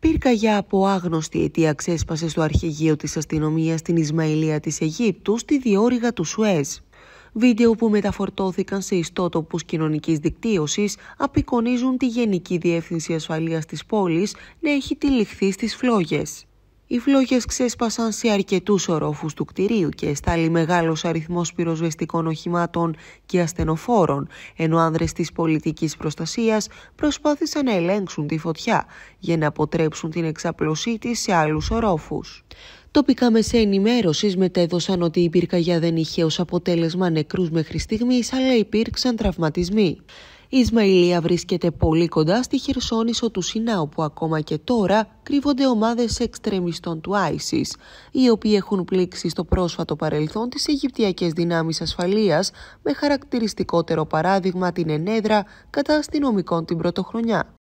Πυρκαγιά από άγνωστη αιτία ξέσπασε στο αρχηγείο της αστυνομίας στην Ισμαηλία της Αιγύπτου στη διόρυγα του Σουέζ. Βίντεο που μεταφορτώθηκαν σε ιστότοπους κοινωνικής δικτύωσης απεικονίζουν τη Γενική Διεύθυνση Ασφαλείας της πόλης να έχει τυλιχθεί στις φλόγες. Οι φλόγες ξέσπασαν σε αρκετούς ορόφους του κτηρίου και εστάλει μεγάλος αριθμός πυροσβεστικών οχημάτων και ασθενοφόρων, ενώ άνδρες της πολιτικής προστασίας προσπάθησαν να ελέγξουν τη φωτιά για να αποτρέψουν την εξαπλωσή της σε άλλους ορόφους. Τοπικά μέσα ενημέρωσης μετέδωσαν ότι η πυρκαγιά δεν είχε ως αποτέλεσμα νεκρούς μέχρι στιγμής, αλλά υπήρξαν τραυματισμοί. Η Ισμαηλία βρίσκεται πολύ κοντά στη χερσόνησο του Σινάου που ακόμα και τώρα κρύβονται ομάδες εξτρεμιστών του ISIS, οι οποίοι έχουν πλήξει στο πρόσφατο παρελθόν τις Αιγυπτιακές δυνάμεις ασφαλείας, με χαρακτηριστικότερο παράδειγμα την ενέδρα κατά αστυνομικών την πρωτοχρονιά.